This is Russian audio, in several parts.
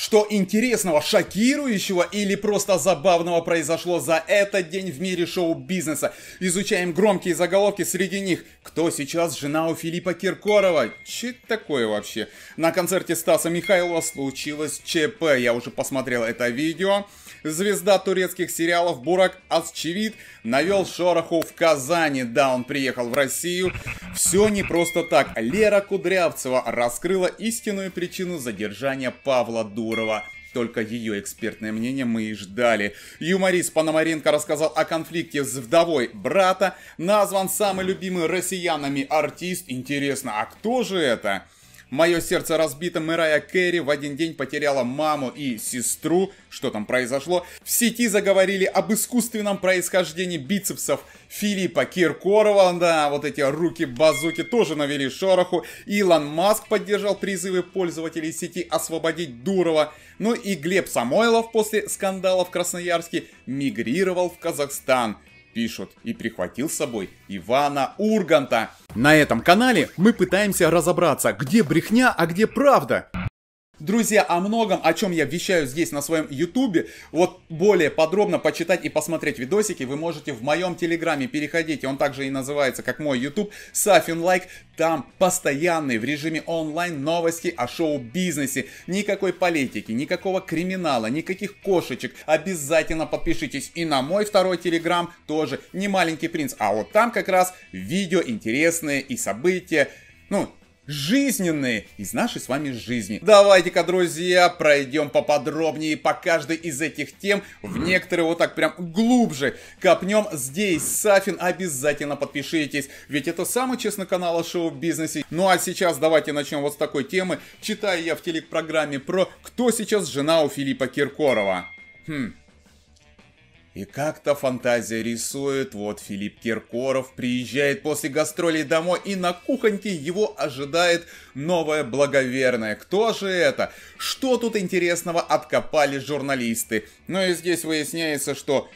Что интересного, шокирующего или просто забавного произошло за этот день в мире шоу-бизнеса? Изучаем громкие заголовки среди них. Кто сейчас жена у Филиппа Киркорова? Че такое вообще? На концерте Стаса Михайлова случилось ЧП. Я уже посмотрел это видео. Звезда турецких сериалов Бурак Асчевит навел шороху в Казани. Да, он приехал в Россию. Все не просто так. Лера Кудрявцева раскрыла истинную причину задержания Павла Дура. Гафурова. Только ее экспертное мнение мы и ждали. Юморист Пономаренко рассказал о конфликте с вдовой брата. Назван самый любимый россиянами артист. Интересно, а кто же это? Мое сердце разбито, Мэрайя Кэрри в один день потеряла маму и сестру. Что там произошло? В сети заговорили об искусственном происхождении бицепсов Филиппа Киркорова. Да, вот эти руки-базуки тоже навели шороху. Илон Маск поддержал призывы пользователей сети освободить Дурова. Ну и Глеб Самойлов после скандала в Красноярске мигрировал в Казахстан пишут, и прихватил с собой Ивана Урганта. На этом канале мы пытаемся разобраться, где брехня, а где правда. Друзья, о многом, о чем я вещаю здесь на своем ютубе, вот более подробно почитать и посмотреть видосики вы можете в моем телеграме, переходить, он также и называется, как мой ютуб, Сафин Лайк, там постоянные в режиме онлайн новости о шоу-бизнесе, никакой политики, никакого криминала, никаких кошечек, обязательно подпишитесь и на мой второй телеграм тоже, не маленький принц, а вот там как раз видео интересные и события, ну, жизненные из нашей с вами жизни. Давайте-ка, друзья, пройдем поподробнее по каждой из этих тем, в некоторые вот так прям глубже копнем. Здесь Сафин, обязательно подпишитесь, ведь это самый честный канал о шоу-бизнесе. Ну а сейчас давайте начнем вот с такой темы. Читаю я в телепрограмме про «Кто сейчас жена у Филиппа Киркорова?» Хм, и как-то фантазия рисует, вот Филипп Киркоров приезжает после гастролей домой, и на кухоньке его ожидает новая благоверная. Кто же это? Что тут интересного откопали журналисты? Ну и здесь выясняется, что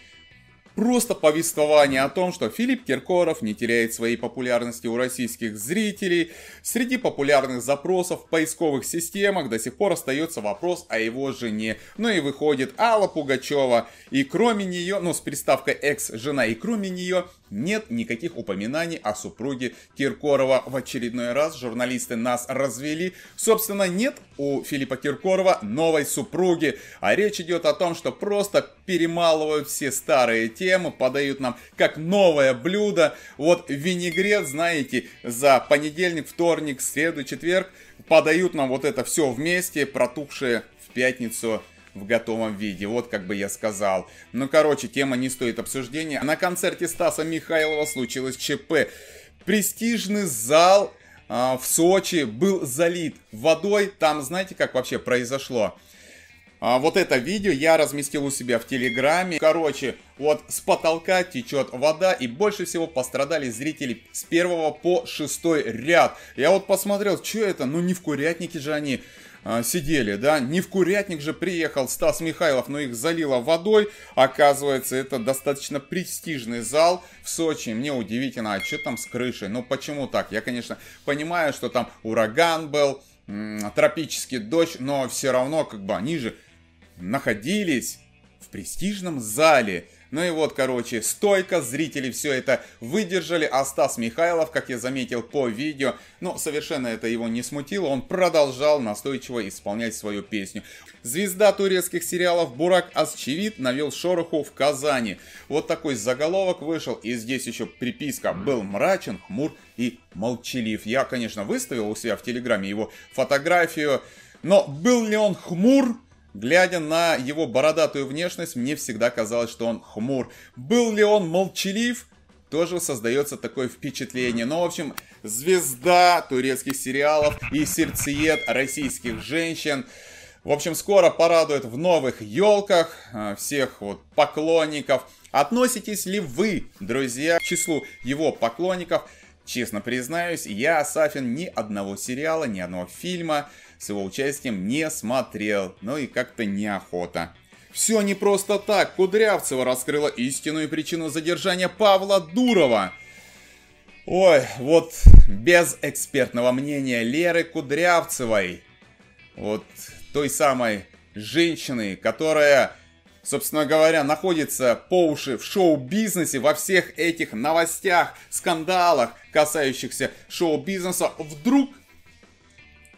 Просто повествование о том, что Филипп Киркоров не теряет своей популярности у российских зрителей. Среди популярных запросов в поисковых системах до сих пор остается вопрос о его жене. Ну и выходит Алла Пугачева. И кроме нее, ну с приставкой экс-жена, и кроме нее нет никаких упоминаний о супруге Киркорова. В очередной раз журналисты нас развели. Собственно, нет у Филиппа Киркорова новой супруги. А речь идет о том, что просто перемалывают все старые темы, подают нам как новое блюдо. Вот винегрет, знаете, за понедельник, вторник, среду, четверг подают нам вот это все вместе, протухшее в пятницу в готовом виде. Вот как бы я сказал. Ну, короче, тема не стоит обсуждения. На концерте Стаса Михайлова случилось ЧП. Престижный зал а, в Сочи был залит водой. Там, знаете, как вообще произошло? А, вот это видео я разместил у себя в Телеграме. Короче, вот с потолка течет вода и больше всего пострадали зрители с первого по шестой ряд. Я вот посмотрел, что это? Ну не в курятнике же они. А, сидели, да. Не в курятник же приехал Стас Михайлов, но их залило водой. Оказывается, это достаточно престижный зал в Сочи. Мне удивительно, а что там с крышей? Ну почему так? Я, конечно, понимаю, что там ураган был, тропический дождь, но все равно, как бы они же находились в престижном зале, ну и вот, короче, стойка, зрители все это выдержали, а Стас Михайлов, как я заметил по видео, ну, совершенно это его не смутило, он продолжал настойчиво исполнять свою песню. Звезда турецких сериалов Бурак Асчевит навел шороху в Казани. Вот такой заголовок вышел, и здесь еще приписка «Был мрачен, хмур и молчалив». Я, конечно, выставил у себя в Телеграме его фотографию, но был ли он хмур? Глядя на его бородатую внешность, мне всегда казалось, что он хмур. Был ли он молчалив? Тоже создается такое впечатление. Ну, в общем, звезда турецких сериалов и сердцеед российских женщин. В общем, скоро порадует в новых елках э, всех вот поклонников. Относитесь ли вы, друзья, к числу его поклонников? Честно признаюсь, я, Сафин, ни одного сериала, ни одного фильма с его участием не смотрел, но и как-то неохота. Все не просто так. Кудрявцева раскрыла истинную причину задержания Павла Дурова. Ой, вот без экспертного мнения Леры Кудрявцевой, вот той самой женщины, которая, собственно говоря, находится по уши в шоу-бизнесе, во всех этих новостях, скандалах, касающихся шоу-бизнеса, вдруг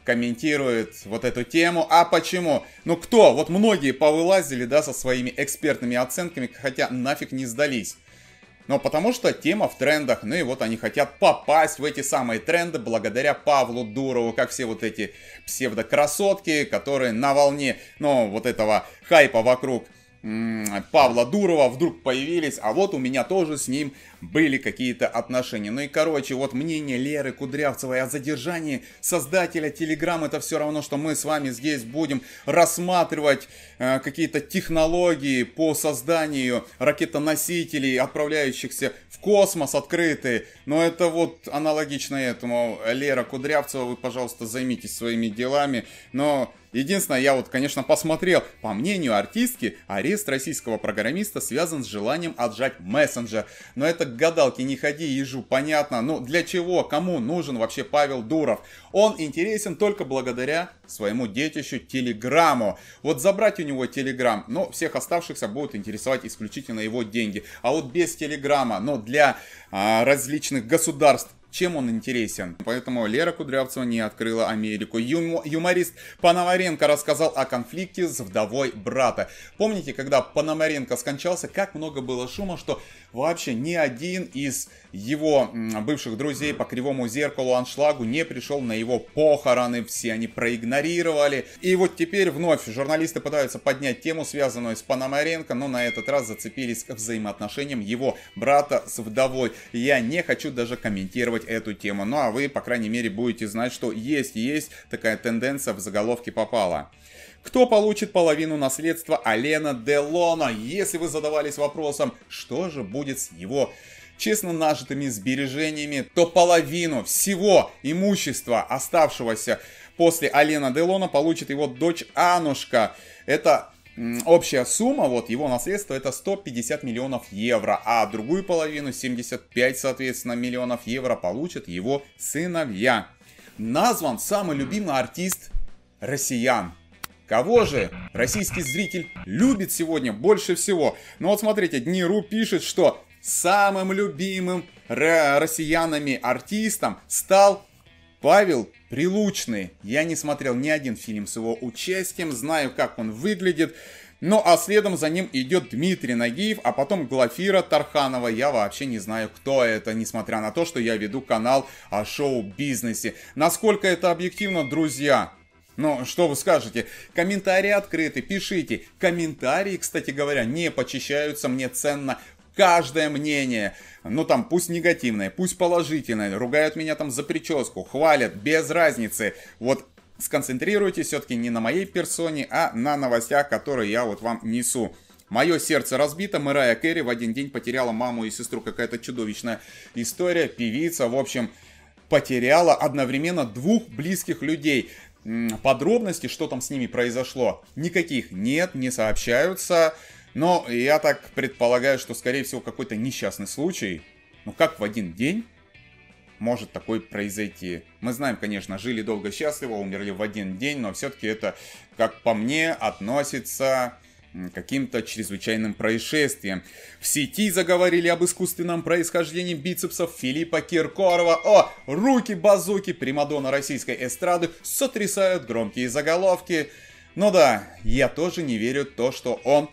комментирует вот эту тему. А почему? Ну кто? Вот многие повылазили, да, со своими экспертными оценками, хотя нафиг не сдались. Но потому что тема в трендах, ну и вот они хотят попасть в эти самые тренды благодаря Павлу Дурову, как все вот эти псевдокрасотки, которые на волне, ну, вот этого хайпа вокруг Павла Дурова вдруг появились, а вот у меня тоже с ним были какие-то отношения. Ну и короче, вот мнение Леры Кудрявцевой о задержании создателя Телеграм, это все равно, что мы с вами здесь будем рассматривать э, какие-то технологии по созданию ракетоносителей, отправляющихся в космос открытые. Но это вот аналогично этому. Лера Кудрявцева, вы, пожалуйста, займитесь своими делами, но Единственное, я вот, конечно, посмотрел, по мнению артистки, арест российского программиста связан с желанием отжать мессенджер. Но это к гадалке не ходи, ежу, понятно. Ну, для чего, кому нужен вообще Павел Дуров? Он интересен только благодаря своему детищу Телеграмму. Вот забрать у него Телеграм, но всех оставшихся будут интересовать исключительно его деньги. А вот без Телеграма, но для а, различных государств чем он интересен. Поэтому Лера Кудрявцева не открыла Америку. Юм юморист Пономаренко рассказал о конфликте с вдовой брата. Помните, когда Пономаренко скончался, как много было шума, что вообще ни один из его бывших друзей по кривому зеркалу аншлагу не пришел на его похороны, все они проигнорировали. И вот теперь вновь журналисты пытаются поднять тему, связанную с Пономаренко, но на этот раз зацепились к взаимоотношениям его брата с вдовой. Я не хочу даже комментировать рассматривать эту тему. Ну а вы, по крайней мере, будете знать, что есть есть такая тенденция в заголовке попала. Кто получит половину наследства Алена Делона? Если вы задавались вопросом, что же будет с его честно нажитыми сбережениями, то половину всего имущества, оставшегося после Алена Делона, получит его дочь Анушка. Это общая сумма вот его наследство это 150 миллионов евро, а другую половину 75, соответственно, миллионов евро получат его сыновья. Назван самый любимый артист россиян. Кого же российский зритель любит сегодня больше всего? Ну вот смотрите, Дниру пишет, что самым любимым россиянами артистом стал Павел Прилучный. Я не смотрел ни один фильм с его участием, знаю, как он выглядит. Ну а следом за ним идет Дмитрий Нагиев, а потом Глафира Тарханова. Я вообще не знаю, кто это, несмотря на то, что я веду канал о шоу-бизнесе. Насколько это объективно, друзья? Ну, что вы скажете? Комментарии открыты, пишите. Комментарии, кстати говоря, не почищаются, мне ценно каждое мнение, ну там пусть негативное, пусть положительное, ругают меня там за прическу, хвалят, без разницы. Вот сконцентрируйтесь все-таки не на моей персоне, а на новостях, которые я вот вам несу. Мое сердце разбито, Мэрайя Керри в один день потеряла маму и сестру. Какая-то чудовищная история, певица, в общем, потеряла одновременно двух близких людей. Подробности, что там с ними произошло, никаких нет, не сообщаются. Но я так предполагаю, что, скорее всего, какой-то несчастный случай. Но ну, как в один день может такое произойти? Мы знаем, конечно, жили долго счастливо, умерли в один день, но все-таки это, как по мне, относится каким-то чрезвычайным происшествием. В сети заговорили об искусственном происхождении бицепсов Филиппа Киркорова. О, руки-базуки примадона российской эстрады сотрясают громкие заголовки. Ну да, я тоже не верю в то, что он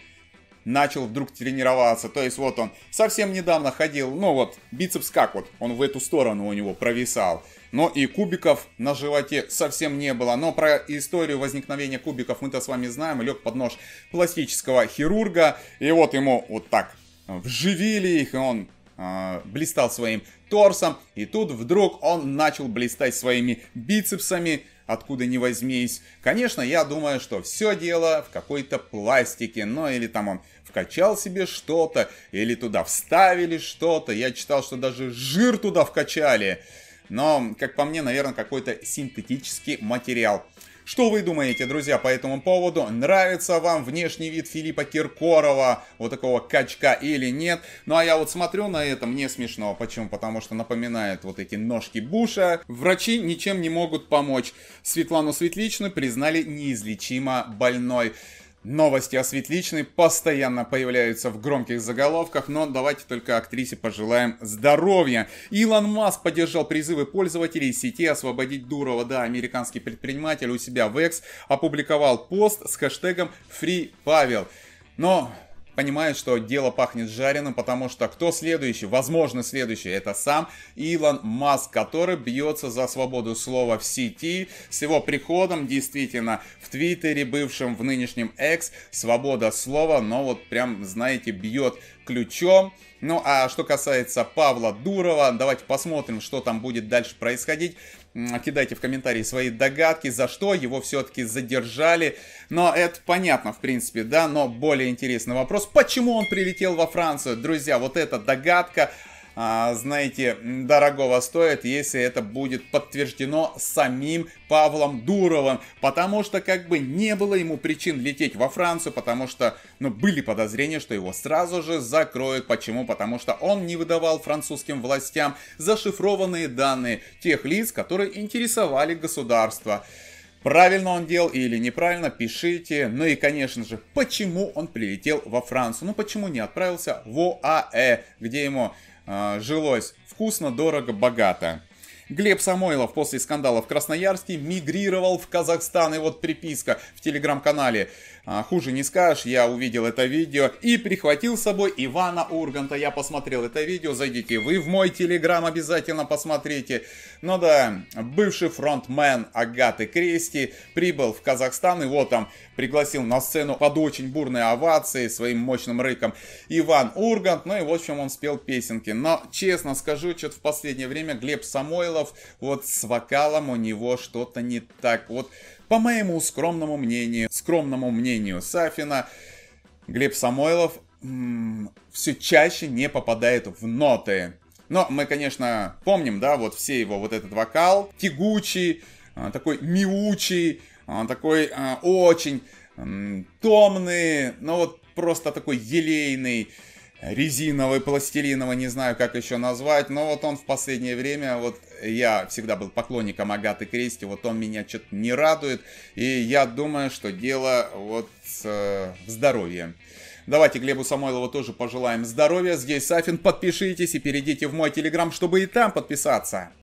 начал вдруг тренироваться. То есть вот он совсем недавно ходил, ну вот бицепс как вот, он в эту сторону у него провисал. Но и кубиков на животе совсем не было. Но про историю возникновения кубиков мы-то с вами знаем. Лег под нож пластического хирурга. И вот ему вот так вживили их, и он э, блистал своим торсом. И тут вдруг он начал блистать своими бицепсами откуда ни возьмись. Конечно, я думаю, что все дело в какой-то пластике, ну или там он вкачал себе что-то, или туда вставили что-то. Я читал, что даже жир туда вкачали. Но, как по мне, наверное, какой-то синтетический материал. Что вы думаете, друзья, по этому поводу? Нравится вам внешний вид Филиппа Киркорова, вот такого качка или нет? Ну а я вот смотрю на это, мне смешно. Почему? Потому что напоминает вот эти ножки Буша. Врачи ничем не могут помочь. Светлану Светличную признали неизлечимо больной. Новости о Светличной постоянно появляются в громких заголовках, но давайте только актрисе пожелаем здоровья. Илон Маск поддержал призывы пользователей сети освободить Дурова. Да, американский предприниматель у себя в X опубликовал пост с хэштегом FreePavel. Но понимает, что дело пахнет жареным, потому что кто следующий? Возможно, следующий это сам Илон Маск, который бьется за свободу слова в сети. С его приходом действительно в Твиттере, бывшем в нынешнем X, свобода слова, но вот прям, знаете, бьет ключом. Ну а что касается Павла Дурова, давайте посмотрим, что там будет дальше происходить. Кидайте в комментарии свои догадки, за что его все-таки задержали. Но это понятно, в принципе, да, но более интересный вопрос. Почему он прилетел во Францию? Друзья, вот эта догадка, а, знаете, дорогого стоит, если это будет подтверждено самим Павлом Дуровым, потому что как бы не было ему причин лететь во Францию, потому что, ну, были подозрения, что его сразу же закроют. Почему? Потому что он не выдавал французским властям зашифрованные данные тех лиц, которые интересовали государство. Правильно он делал или неправильно, пишите. Ну и, конечно же, почему он прилетел во Францию? Ну, почему не отправился в ОАЭ, где ему а, жилось вкусно, дорого, богато. Глеб Самойлов после скандала в Красноярске мигрировал в Казахстан. И вот приписка в телеграм-канале «А, «Хуже не скажешь, я увидел это видео и прихватил с собой Ивана Урганта». Я посмотрел это видео, зайдите вы в мой телеграм, обязательно посмотрите. Ну да, бывший фронтмен Агаты Кристи прибыл в Казахстан, и вот там пригласил на сцену под очень бурные овации своим мощным рыком Иван Ургант. Ну и, в общем, он спел песенки. Но, честно скажу, что-то в последнее время Глеб Самойлов вот с вокалом у него что-то не так. Вот по моему скромному мнению, скромному мнению Сафина, Глеб Самойлов м-м, все чаще не попадает в ноты. Но мы, конечно, помним, да, вот все его вот этот вокал, тягучий, а, такой миучий. Он а, такой э, очень э, томный, ну вот просто такой елейный, резиновый, пластилиновый, не знаю, как еще назвать. Но вот он в последнее время, вот я всегда был поклонником Агаты Кристи, вот он меня что-то не радует. И я думаю, что дело вот э, в здоровье. Давайте Глебу Самойлову тоже пожелаем здоровья. Здесь Сафин. Подпишитесь и перейдите в мой телеграм, чтобы и там подписаться.